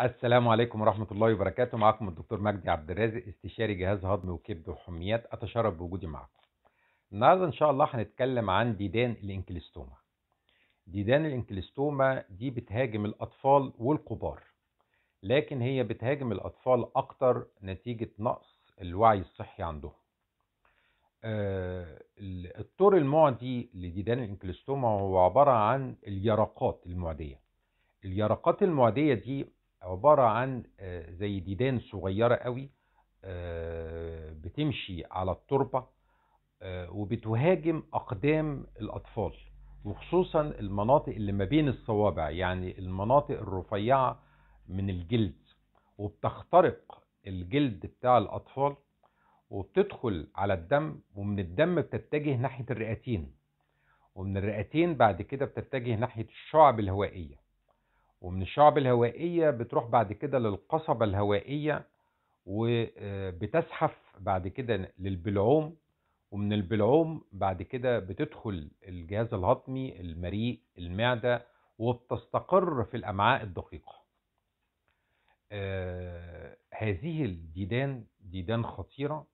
السلام عليكم ورحمة الله وبركاته معكم الدكتور مجدي عبد الرازق استشاري جهاز هضم وكبد وحميات أتشرف بوجودي معكم النهاردة إن شاء الله هنتكلم عن ديدان الإنكليستوما ديدان الإنكليستوما دي بتهاجم الأطفال والكبار لكن هي بتهاجم الأطفال أكتر نتيجة نقص الوعي الصحي عندهم آه، الطور المعدي لديدان الإنكليستوما هو عبارة عن اليرقات المعدية اليرقات المعدية دي عبارة عن آه، زي ديدان صغيرة قوي آه، بتمشي على التربة آه، وبتهاجم أقدام الأطفال وخصوصا المناطق اللي ما بين الصوابع يعني المناطق الرفيعة من الجلد وبتخترق الجلد بتاع الأطفال وبتدخل على الدم ومن الدم بتتجه ناحية الرئتين ومن الرئتين بعد كده بتتجه ناحية الشعب الهوائية ومن الشعب الهوائية بتروح بعد كده للقصبة الهوائية وبتزحف بعد كده للبلعوم ومن البلعوم بعد كده بتدخل الجهاز الهضمي المريء المعدة وبتستقر في الأمعاء الدقيقة آه، هذه الديدان ديدان خطيرة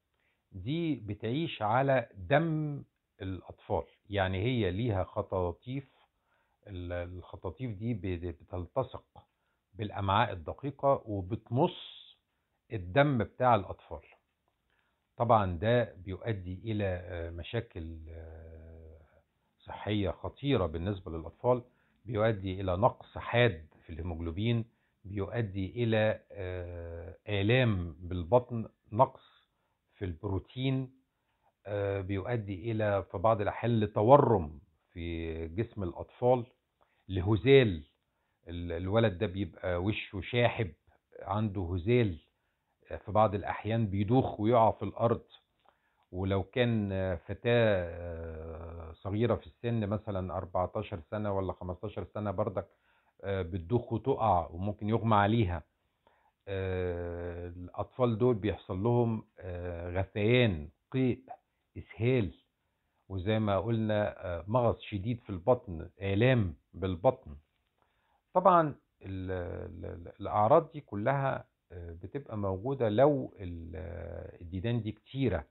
دي بتعيش على دم الأطفال يعني هي ليها خطاطيف الخطاطيف دي بتلتصق بالامعاء الدقيقه وبتمص الدم بتاع الاطفال طبعا ده بيؤدي الى آه، مشاكل آه، صحيه خطيره بالنسبه للاطفال بيؤدي الى نقص حاد في الهيموجلوبين بيؤدي الى آه، الام بالبطن نقص في البروتين بيؤدي الى في بعض الاحيان لتورم في جسم الأطفال لهزال الولد ده بيبقى وشه شاحب عنده هزال في بعض الأحيان بيدوخ ويقع في الأرض ولو كان فتاة آه، صغيرة في السن مثلا 14 سنة ولا 15 سنة بردك آه، بتدوخ وتقع وممكن يغمى عليها آه، الأطفال دول بيحصل لهم غثيان قيء إسهال وزي ما قلنا آه، مغص شديد في البطن آلام بالبطن طبعا الأعراض دي كلها آه، بتبقى موجودة لو آه، الديدان دي كتيرة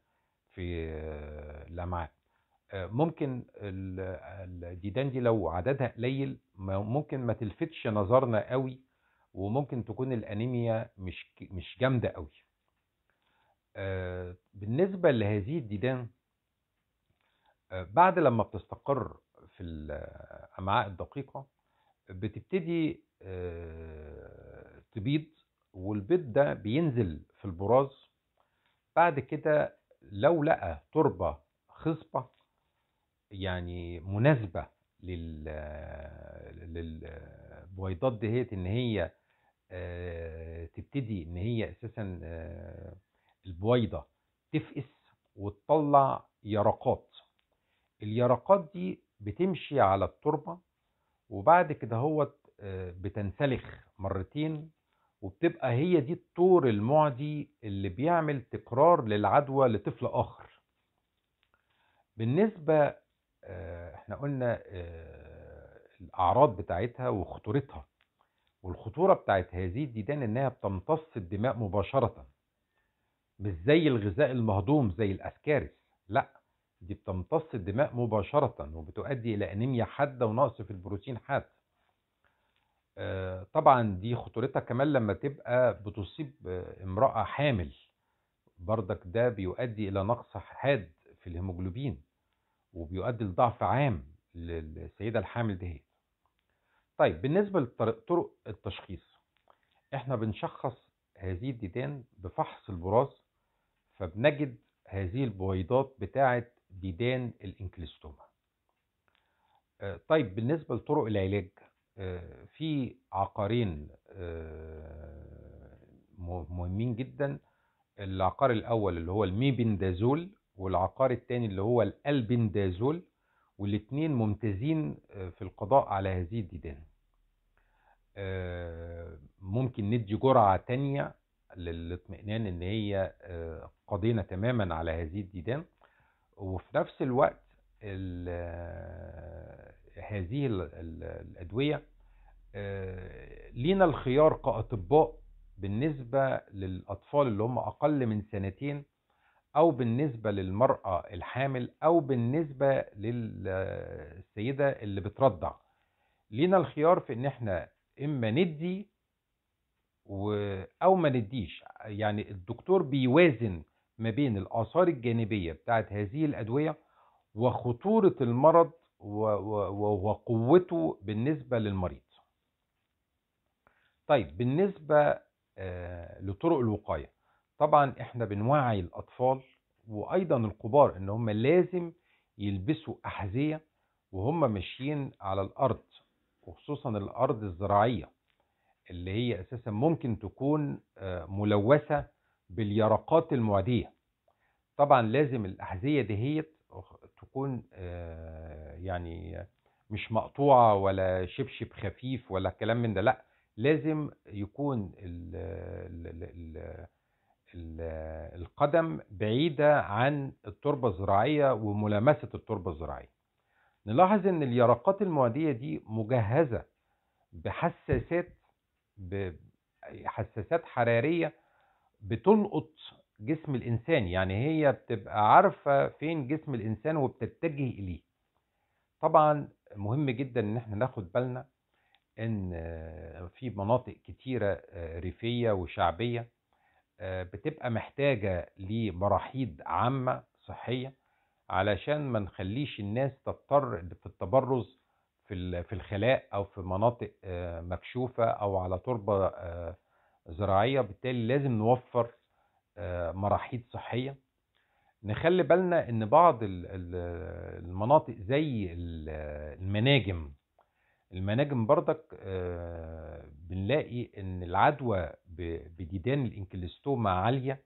في الأمعاء ممكن الديدان دي لو عددها قليل ممكن ما تلفتش نظرنا قوي وممكن تكون الانيميا مش مش جامده قوي بالنسبه لهذه الديدان آه، بعد لما بتستقر في الامعاء آه، الدقيقه بتبتدي آه، تبيض والبيض ده بينزل في البراز بعد كده لو لقى تربه خصبه يعني مناسبه لل للبويضات دهيت ان هي تبتدي ان هي اساسا البويضه تفقس وتطلع يرقات اليرقات دي بتمشي على التربة وبعد كده هو آه، بتنسلخ مرتين وبتبقى هي دي الطور المعدي اللي بيعمل تكرار للعدوى لطفل آخر بالنسبة آه، احنا قلنا آه، الأعراض بتاعتها وخطورتها والخطورة بتاعت هذه الديدان إنها بتمتص الدماء مباشرة مش زي الغذاء المهضوم زي الأسكارس لأ دي بتمتص الدماء مباشرة وبتؤدي إلى أنيميا حادة ونقص في البروتين حاد آه، طبعا دي خطورتها كمان لما تبقى بتصيب آه، امرأة حامل بردك ده بيؤدي إلى نقص حاد في الهيموجلوبين وبيؤدي لضعف عام للسيدة الحامل دهيت طيب بالنسبة لطرق التشخيص احنا بنشخص هذه الديدان بفحص البراز فبنجد هذه البويضات بتاعة ديدان الانكليستوما آه، طيب بالنسبة لطرق العلاج آه، في عقارين آه، مهمين جدا العقار الأول اللي هو الميبندازول والعقار الثاني اللي هو الألبندازول والاتنين ممتازين في القضاء على هذه الديدان ممكن ندي جرعة تانية للاطمئنان ان هي قضينا تماما على هذه الديدان وفي نفس الوقت آه، هذه الأدوية آه، لينا الخيار كأطباء بالنسبة للأطفال اللي هم أقل من سنتين أو بالنسبة للمرأة الحامل أو بالنسبة للسيدة اللي بترضع لينا الخيار في إن إحنا إما ندي أو ما نديش يعني الدكتور بيوازن ما بين الآثار الجانبية بتاعت هذه الأدوية وخطورة المرض وقوته بالنسبة للمريض طيب بالنسبة آه، لطرق الوقاية طبعا احنا بنوعي الأطفال وأيضا الكبار ان هم لازم يلبسوا أحذية وهم ماشيين على الأرض وخصوصا الأرض الزراعية اللي هي أساسا ممكن تكون آه، ملوثة باليرقات المعدية طبعا لازم الأحذية دهيت تكون آه، يعني مش مقطوعة ولا شبشب خفيف ولا كلام من ده لأ لازم يكون الـ الـ الـ الـ القدم بعيدة عن التربة الزراعية وملامسة التربة الزراعية نلاحظ ان اليرقات المعدية دي مجهزة بحساسات حساسات حرارية بتلقط جسم الانسان يعني هي بتبقى عارفه فين جسم الانسان وبتتجه اليه طبعا مهم جدا ان احنا ناخد بالنا ان آه، في مناطق كتيره آه، ريفيه وشعبيه آه، بتبقى محتاجه لمراحيض عامه صحيه علشان ما نخليش الناس تضطر في التبرز في الخلاء او في مناطق مكشوفه او على تربه زراعيه بالتالي لازم نوفر آه، مراحيض صحيه نخلي بالنا ان بعض المناطق زي المناجم المناجم بردك آه، بنلاقي ان العدوى بجدان الانكلستوما عاليه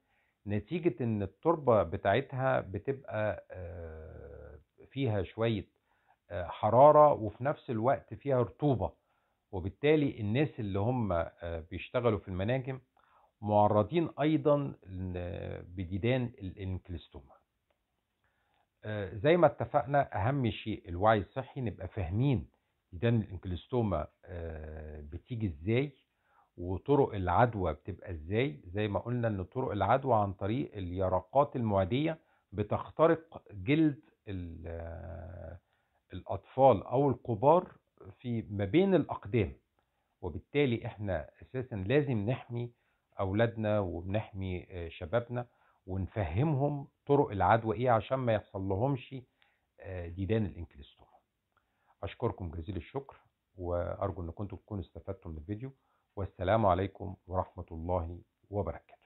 نتيجه ان التربه بتاعتها بتبقى آه، فيها شويه حراره وفي نفس الوقت فيها رطوبه وبالتالي الناس اللي هم آه، بيشتغلوا في المناجم معرضين ايضا بديدان الانكلستوما آه، زي ما اتفقنا اهم شيء الوعي الصحي نبقى فاهمين ديدان الانكلستوما آه، بتيجي ازاي وطرق العدوى بتبقى ازاي زي ما قلنا ان طرق العدوى عن طريق اليرقات المعديه بتخترق جلد الاطفال او الكبار في ما بين الأقدام وبالتالي احنا اساسا لازم نحمي اولادنا وبنحمي آه، شبابنا ونفهمهم طرق العدوى ايه عشان ما يحصل لهمش ديدان آه، الانكليستوما اشكركم جزيل الشكر وارجو انكم كنتوا تكونوا استفدتم من الفيديو والسلام عليكم ورحمه الله وبركاته